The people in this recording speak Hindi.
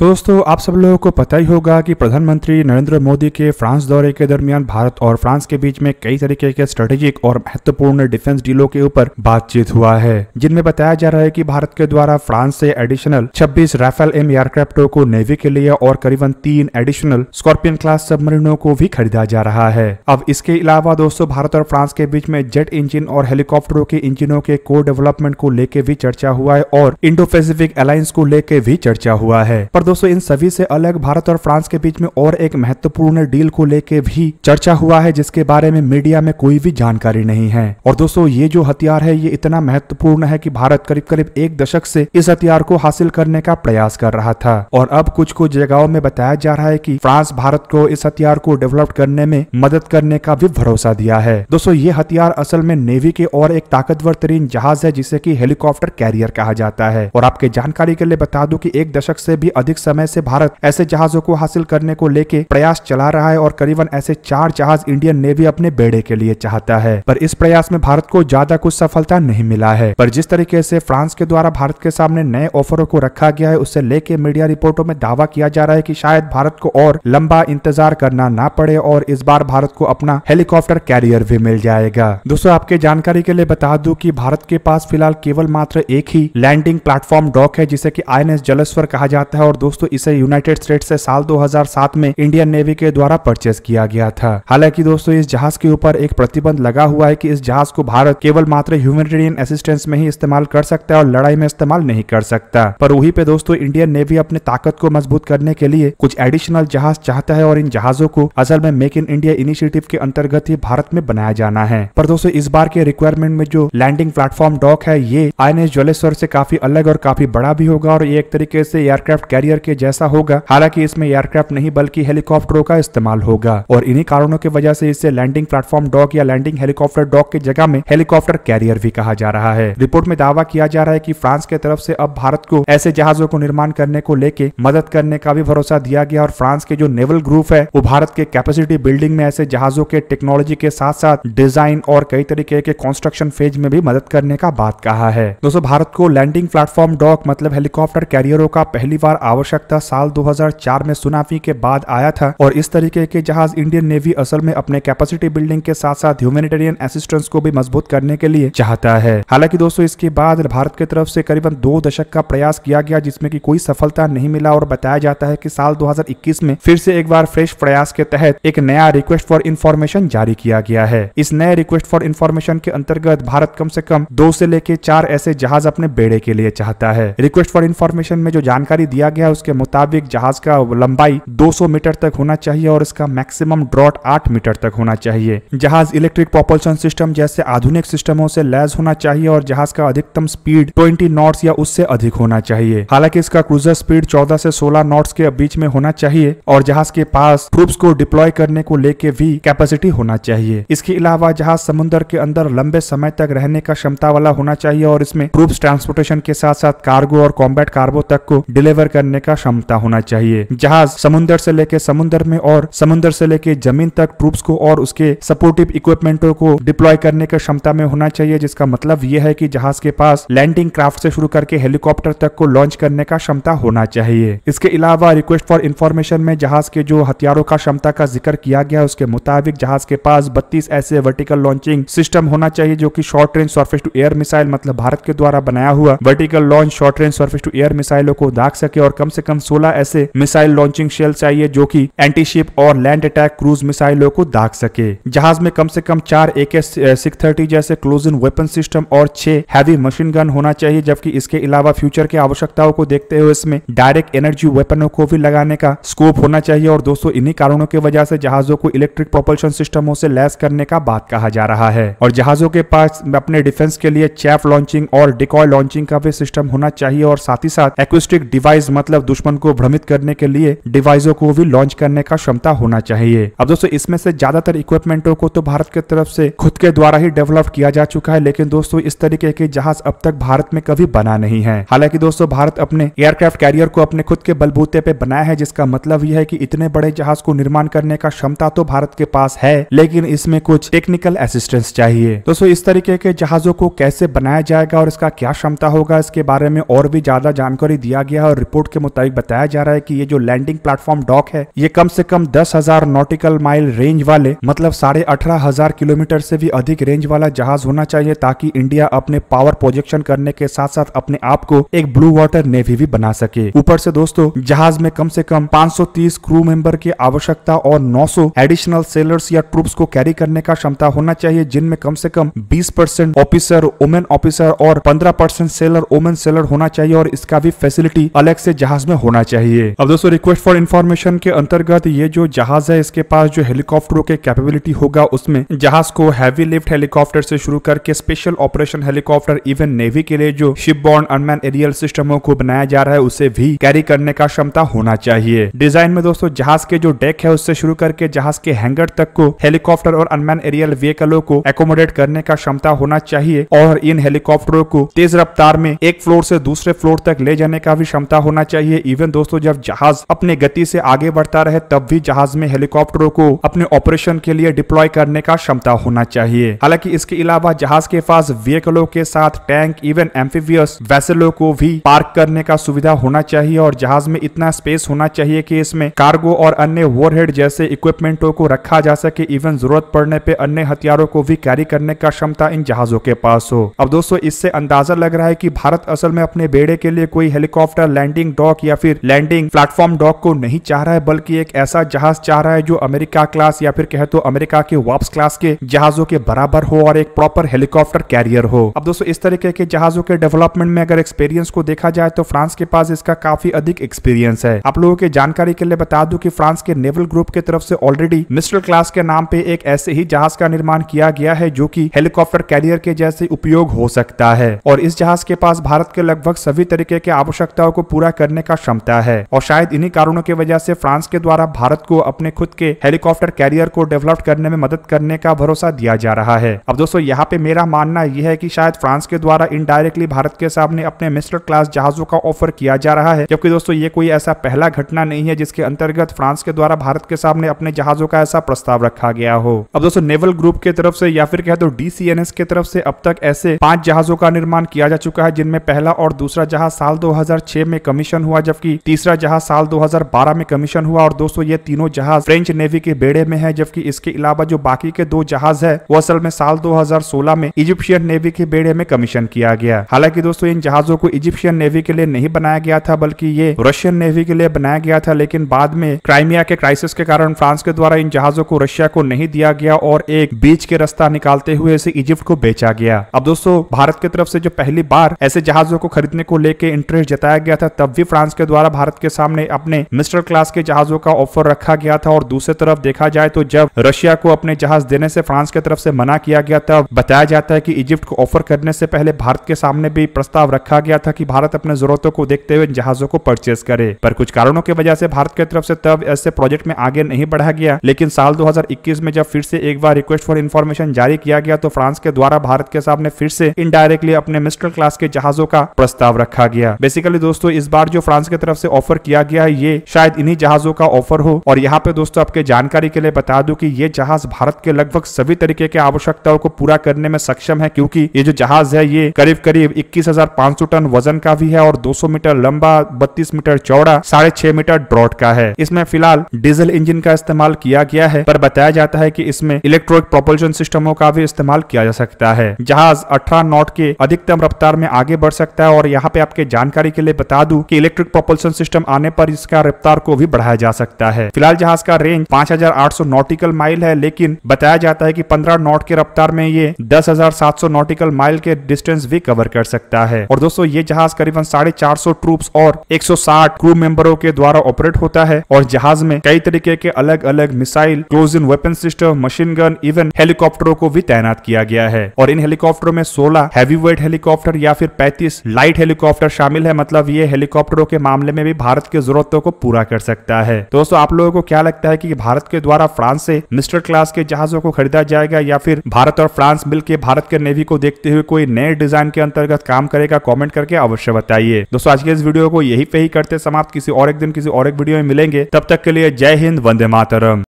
दोस्तों आप सब लोगों को पता ही होगा कि प्रधानमंत्री नरेंद्र मोदी के फ्रांस दौरे के दरमियान भारत और फ्रांस के बीच में कई तरीके के स्ट्रेटेजिक और महत्वपूर्ण डिफेंस डीलों के ऊपर बातचीत हुआ है जिनमें बताया जा रहा है कि भारत के द्वारा फ्रांस से एडिशनल 26 राफेल एम एयरक्राफ्टों को नेवी के लिए और करीबन तीन एडिशनल स्कॉर्पियन क्लास सबमरीनों को भी खरीदा जा रहा है अब इसके अलावा दोस्तों भारत और फ्रांस के बीच में जेट इंजिन और हेलीकॉप्टरों के इंजिनों के को डेवलपमेंट को लेकर भी चर्चा हुआ है और इंडो पेसिफिक अलायंस को लेकर भी चर्चा हुआ है दोस्तों इन सभी से अलग भारत और फ्रांस के बीच में और एक महत्वपूर्ण डील को लेके भी चर्चा हुआ है जिसके बारे में मीडिया में कोई भी जानकारी नहीं है और दोस्तों ये जो हथियार है ये इतना महत्वपूर्ण है कि भारत करीब करीब एक दशक से इस हथियार को हासिल करने का प्रयास कर रहा था और अब कुछ कुछ जगहों में बताया जा रहा है की फ्रांस भारत को इस हथियार को डेवलप करने में मदद करने का भी भरोसा दिया है दोस्तों ये हथियार असल में नेवी के और एक ताकतवर तरीन जहाज है जिसे की हेलीकॉप्टर कैरियर कहा जाता है और आपके जानकारी के लिए बता दू की एक दशक से भी अधिक अधिक समय से भारत ऐसे जहाजों को हासिल करने को लेके प्रयास चला रहा है और करीबन ऐसे चार जहाज इंडियन नेवी अपने बेड़े के लिए चाहता है पर इस प्रयास में भारत को ज्यादा कुछ सफलता नहीं मिला है पर जिस तरीके से फ्रांस के द्वारा भारत के सामने नए ऑफरों को रखा गया है उससे लेके मीडिया रिपोर्टों में दावा किया जा रहा है की शायद भारत को और लंबा इंतजार करना ना पड़े और इस बार भारत को अपना हेलीकॉप्टर कैरियर भी मिल जाएगा दोस्तों आपके जानकारी के लिए बता दू की भारत के पास फिलहाल केवल मात्र एक ही लैंडिंग प्लेटफॉर्म डॉक है जिसे की आई जलस्वर कहा जाता है और दोस्तों इसे यूनाइटेड स्टेट से साल 2007 में इंडियन नेवी के द्वारा परचेज किया गया था हालांकि दोस्तों इस जहाज के ऊपर एक प्रतिबंध लगा हुआ है कि इस जहाज को भारत केवल मात्र ह्यूमेटेरियन असिस्टेंस में ही इस्तेमाल कर सकता है और लड़ाई में इस्तेमाल नहीं कर सकता पर वही पे दोस्तों इंडियन नेवी अपने ताकत को मजबूत करने के लिए कुछ एडिशनल जहाज चाहता है और इन जहाजों को असल में मेक इन इंडिया इनिशिएटिव के अंतर्गत ही भारत में बनाया जाना है पर दोस्तों इस बार के रिक्वायरमेंट में जो लैंडिंग प्लेटफॉर्म डॉक है ये आई एन ज्वलेश्वर से काफी अलग और काफी बड़ा भी होगा और ये एक तरीके से एयरक्राफ्ट कैरियर एयर के जैसा होगा हालांकि इसमें एयरक्राफ्ट नहीं बल्कि हेलीकॉप्टरों का इस्तेमाल होगा और इन्हीं कारणों की वजह से इसे लैंडिंग प्लेटफॉर्म डॉक या लैंडिंग हेलीकॉप्टर डॉक की जगह में हेलीकॉप्टर कैरियर भी कहा जा रहा है रिपोर्ट में दावा किया जा रहा है की फ्रांस के तरफ ऐसी अब भारत को ऐसे जहाजों को निर्माण करने को लेके मदद करने का भी भरोसा दिया गया और फ्रांस के जो नेवल ग्रुप है वो भारत के कैपेसिटी बिल्डिंग में ऐसे जहाजों के टेक्नोलॉजी के साथ साथ डिजाइन और कई तरीके के कंस्ट्रक्शन फेज में भी मदद करने का बात कहा है दोस्तों भारत को लैंडिंग प्लेटफॉर्म डॉक मतलब हेलीकॉप्टर कैरियरों का पहली बार आवश्यक आवश्यकता साल 2004 में सुनामी के बाद आया था और इस तरीके के जहाज इंडियन नेवी असल में अपने कैपेसिटी बिल्डिंग के साथ साथ ह्यूमेटेरियन असिस्टेंस को भी मजबूत करने के लिए चाहता है हालांकि दोस्तों इसके बाद भारत की तरफ से करीबन दो दशक का प्रयास किया गया जिसमें की कोई सफलता नहीं मिला और बताया जाता है की साल दो में फिर से एक बार फ्रेश प्रयास के तहत एक नया रिक्वेस्ट फॉर इन्फॉर्मेशन जारी किया गया है इस नए रिक्वेस्ट फॉर इन्फॉर्मेशन के अंतर्गत भारत कम से कम दो से लेकर चार ऐसे जहाज अपने बेड़े के लिए चाहता है रिक्वेस्ट फॉर इन्फॉर्मेशन में जो जानकारी दिया गया है उसके मुताबिक जहाज का लंबाई 200 मीटर तक होना चाहिए और इसका मैक्सिमम ड्रॉट 8 मीटर तक होना चाहिए जहाज इलेक्ट्रिक पॉपुलशन सिस्टम जैसे आधुनिक सिस्टमों से लैस होना चाहिए और जहाज का अधिकतम स्पीड ट्वेंटी नॉट्स या उससे अधिक होना चाहिए हालांकि इसका क्रूजर स्पीड चौदह से सोलह नॉट्स के बीच में होना चाहिए और जहाज के पास प्रूफ को डिप्लॉय करने को लेके भी कैपेसिटी होना चाहिए इसके अलावा जहाज समुद्र के अंदर लंबे समय तक रहने का क्षमता वाला होना चाहिए और इसमें ट्रूप्स ट्रांसपोर्टेशन के साथ साथ कार्गो और कॉम्बैट कार्गो तक को डिलीवर करने करने का क्षमता होना चाहिए जहाज समुद्र से लेके समुद्र में और समुद्र से लेके जमीन तक ट्रूप को और उसके सपोर्टिव इक्विपमेंटो को डिप्लॉय करने की क्षमता में होना चाहिए जिसका मतलब यह है की जहाज के पास लैंडिंग क्राफ्ट से शुरू करके हेलीकॉप्टर तक को लॉन्च करने का क्षमता होना चाहिए इसके अलावा रिक्वेस्ट फॉर इन्फॉर्मेशन में जहाज के जो हथियारों का क्षमता का जिक्र किया गया उसके मुताबिक जहाज के पास बत्तीस ऐसे वर्टिकल लॉन्चिंग सिस्टम होना चाहिए जो की short range surface to air missile मतलब भारत के द्वारा बनाया हुआ vertical launch short range surface to air मिसाइलों को दाग सके और कम कम से कम 16 ऐसे मिसाइल लॉन्चिंग शेल चाहिए जो कि एंटी शिप और लैंड अटैक क्रूज मिसाइलों को दाग सके जहाज में कम से कम चार ए के सिक्स थर्टी जैसे क्लोज इन वेपन सिस्टम और छह हैवी मशीन गन होना चाहिए जबकि इसके अलावा फ्यूचर की आवश्यकताओं को देखते हुए इसमें डायरेक्ट एनर्जी वेपनों को भी लगाने का स्कोप होना चाहिए और दोस्तों इन्हीं कारणों की वजह से जहाजों को इलेक्ट्रिक प्रोपल्शन सिस्टमों से लैस करने का बात कहा जा रहा है और जहाजों के पास अपने डिफेंस के लिए चैफ लॉन्चिंग और डिकॉय लॉन्चिंग का भी सिस्टम होना चाहिए और साथ ही साथ एक्विस्टिक डिवाइस मतलब मतलब दुश्मन को भ्रमित करने के लिए डिवाइसों को भी लॉन्च करने का क्षमता होना चाहिए अब दोस्तों इसमें से ज्यादातर इक्विपमेंटों को तो भारत की तरफ से खुद के द्वारा ही डेवलप किया जा चुका है लेकिन दोस्तों इस तरीके के जहाज अब तक भारत में कभी बना नहीं है हालांकि दोस्तों भारत अपने एयरक्राफ्ट कैरियर को अपने खुद के बलबूते पे बनाया है जिसका मतलब यह है की इतने बड़े जहाज को निर्माण करने का क्षमता तो भारत के पास है लेकिन इसमें कुछ टेक्निकल असिस्टेंस चाहिए दोस्तों इस तरीके के जहाजों को कैसे बनाया जाएगा और इसका क्या क्षमता होगा इसके बारे में और भी ज्यादा जानकारी दिया गया है और रिपोर्ट के मुताबिक बताया जा रहा है कि ये जो लैंडिंग प्लेटफॉर्म डॉक है ये कम से कम दस हजार नॉटिकल माइल रेंज वाले मतलब साढ़े अठारह हजार किलोमीटर से भी अधिक रेंज वाला जहाज होना चाहिए ताकि इंडिया अपने पावर प्रोजेक्शन करने के साथ साथ अपने आप को एक ब्लू वाटर नेवी भी बना सके ऊपर से दोस्तों जहाज में कम से कम 530 क्रू मेंबर की आवश्यकता और 900 एडिशनल सेलर्स या ट्रूप्स को कैरी करने का क्षमता होना चाहिए जिनमें कम से कम 20 परसेंट ऑफिसर वुमेन ऑफिसर और 15 परसेंट सेलर वुमेन सेलर होना चाहिए और इसका भी फैसिलिटी अलग से जहाज जहाज में होना चाहिए अब दोस्तों रिक्वेस्ट फॉर इन्फॉर्मेशन के अंतर्गत ये जो जहाज है इसके पास जो हेलीकॉप्टरों के कैपेबिलिटी होगा उसमें जहाज को हैवी लिफ्ट हेलीकॉप्टर से शुरू करके special operation helicopter even navy के लिए जो शिप बॉर्न अनमैन एरियल सिस्टमों को बनाया जा रहा है उसे भी कैरी करने का क्षमता होना चाहिए डिजाइन में दोस्तों जहाज के जो डेक है उससे शुरू करके जहाज के हैंगर तक को हेलीकॉप्टर और अनमैन एरियल व्हीकलों को एकोमोडेट करने का क्षमता होना चाहिए और इन हेलीकॉप्टरों को तेज रफ्तार में एक फ्लोर से दूसरे फ्लोर तक ले जाने का भी क्षमता होना चाहिए चाहिए इवन दोस्तों जब जहाज अपने गति से आगे बढ़ता रहे तब भी जहाज में हेलीकॉप्टरों को अपने ऑपरेशन के लिए डिप्लॉय करने का क्षमता होना चाहिए हालांकि इसके अलावा जहाज के पास व्हीकलों के साथ टैंक इवन एम्फीवियस वैसलों को भी पार्क करने का सुविधा होना चाहिए और जहाज में इतना स्पेस होना चाहिए की इसमें कार्गो और अन्य वोरहेड जैसे इक्विपमेंटों को रखा जा सके इवन जरूरत पड़ने पे अन्य हथियारों को भी कैरी करने का क्षमता इन जहाजों के पास हो अब दोस्तों इससे अंदाजा लग रहा है कि भारत असल में अपने बेड़े के लिए कोई हेलीकॉप्टर लैंडिंग डॉक डॉक या फिर लैंडिंग प्लेटफॉर्म डॉक को नहीं चाह रहा है बल्कि एक ऐसा जहाज चाह रहा है जो अमेरिका क्लास या फिर कहे तो अमेरिका के वापस क्लास के जहाजों के बराबर हो और एक प्रॉपर हेलीकॉप्टर कैरियर हो अब दोस्तों इस तरीके के जहाजों के डेवलपमेंट में अगर एक्सपीरियंस को देखा जाए तो फ्रांस के पास इसका काफी अधिक एक्सपीरियंस है आप लोगों की जानकारी के लिए बता दू की फ्रांस के नेवल ग्रुप के तरफ से ऑलरेडी मिस्टर क्लास के नाम पे एक ऐसे ही जहाज का निर्माण किया गया है जो की हेलीकॉप्टर कैरियर के जैसे उपयोग हो सकता है और इस जहाज के पास भारत के लगभग सभी तरीके की आवश्यकताओं को पूरा करने करने का क्षमता है और शायद इन्हीं कारणों की वजह से फ्रांस के द्वारा भारत को अपने खुद के हेलीकॉप्टर कैरियर को डेवलप करने में मदद करने का भरोसा दिया जा रहा है अब दोस्तों यहाँ पे मेरा मानना यह है की शायद फ्रांस के द्वारा इनडायरेक्टली भारत के सामने अपने मिस्टर क्लास जहाजों का ऑफर किया जा रहा है जबकि दोस्तों ये कोई ऐसा पहला घटना नहीं है जिसके अंतर्गत फ्रांस के द्वारा भारत के सामने अपने जहाजों का ऐसा प्रस्ताव रखा गया हो अब दोस्तों नेवल ग्रुप के तरफ से या फिर कह दो डीसीएनएस के तरफ से अब तक ऐसे पांच जहाजों का निर्माण किया जा चुका है जिनमें पहला और दूसरा जहाज साल 2006 में कमीशन हुआ जबकि तीसरा जहाज साल 2012 में कमीशन हुआ और दोस्तों ये तीनों जहाज फ्रेंच नेवी के बेड़े में है जबकि इसके अलावा जो बाकी के दो जहाज है वो असल में साल दो में इजिप्शियन नेवी के बेड़े में कमीशन किया गया हालांकि दोस्तों इन जहाजों को इजिप्शियन नेवी के लिए नहीं बनाया गया था बल्कि ये रशियन नेवी के लिए बनाया गया था लेकिन बाद में क्राइमिया के क्राइसिस के कारण फ्रांस के द्वारा इन जहाजों को रशिया को नहीं दिया गया और एक बीच के रास्ता निकालते हुए इसे इजिप्ट को बेचा गया अब दोस्तों भारत की तरफ से जो पहली बार ऐसे जहाजों को खरीदने को लेकर इंटरेस्ट जताया गया था तब भी फ्रांस के द्वारा भारत के सामने अपने मिस्टर क्लास के जहाजों का ऑफर रखा गया था और दूसरी तरफ देखा जाए तो जब रशिया को अपने जहाज देने से फ्रांस की तरफ से मना किया गया था बताया जाता है कि इजिप्ट को ऑफर करने से पहले भारत के सामने भी प्रस्ताव रखा गया था कि भारत अपने जरूरतों को देखते हुए जहाजों को परचेज करे पर कुछ कारणों की वजह से भारत की तरफ से तब ऐसे प्रोजेक्ट में आगे नहीं बढ़ा गया लेकिन साल दो में जब फिर से एक बार रिक्वेस्ट फॉर इन्फॉर्मेशन जारी किया गया तो फ्रांस के द्वारा भारत के सामने फिर से इनडायरेक्टली अपने मिस्टर क्लास के जहाजों का प्रस्ताव रखा गया बेसिकली दोस्तों इस बार जो फ्रांस की तरफ से ऑफर किया गया है ये शायद इन्हीं जहाजों का ऑफर हो और यहाँ पे दोस्तों आपके जानकारी के लिए बता दू की ये जहाज भारत के लगभग सभी तरीके के आवश्यकताओं को पूरा करने में सक्षम है क्योंकि ये जो जहाज है ये करीब करीब इक्कीस टन वजन का भी है और दो मीटर लंबा बत्तीस मीटर चौड़ा साढ़े छह मीटर ड्रॉट का है इसमें फिलहाल डीजल इंजन का इस्तेमाल किया गया है पर बताया जाता है की इसमें इलेक्ट्रॉनिक प्रोपल्शन सिस्टमों का भी इस्तेमाल किया जा सकता है जहाज अठारह नॉट के अधिकतम रफ्तार में आगे बढ़ सकता है और यहाँ पे आपके जानकारी के लिए बता दू की इलेक्ट्रिक प्रोपल्सन सिस्टम आने पर इसका रफ्तार को भी बढ़ाया जा सकता है फिलहाल जहाज का रेंज 5,800 नॉटिकल माइल है लेकिन बताया जाता है कि 15 नॉट के रफ्तार में ये 10,700 नॉटिकल माइल के डिस्टेंस भी कवर कर सकता है और दोस्तों ये जहाज करीबन साढ़े चार सौ और एक क्रू मेंबरों के द्वारा ऑपरेट होता है और जहाज में कई तरीके के अलग अलग missile close in weapon system machine gun even हेलीकॉप्टरों को भी तैनात किया गया है और इन हेलीकॉप्टरों में सोलह हैवी वेट हेलीकॉप्टर या फिर पैंतीस लाइट हेलीकॉप्टर शामिल है मतलब ये हेलीकॉप्टरों के मामले में भी भारत की जरूरतों को पूरा कर सकता है दोस्तों आप लोगों को क्या लगता है की भारत के द्वारा फ्रांस से मिस्टर क्लास के जहाजों को खरीदा जाएगा या फिर भारत और फ्रांस मिलकर भारत के नेवी को देखते हुए कोई नए डिजाइन के अंतर्गत काम करेगा कॉमेंट करके अवश्य बताइए दोस्तों आज के इस वीडियो को यही पे ही करते समाप्त किसी और एक दिन किसी और एक वीडियो में मिलेंगे तब तक के लिए जय हिंद वंदे मातरम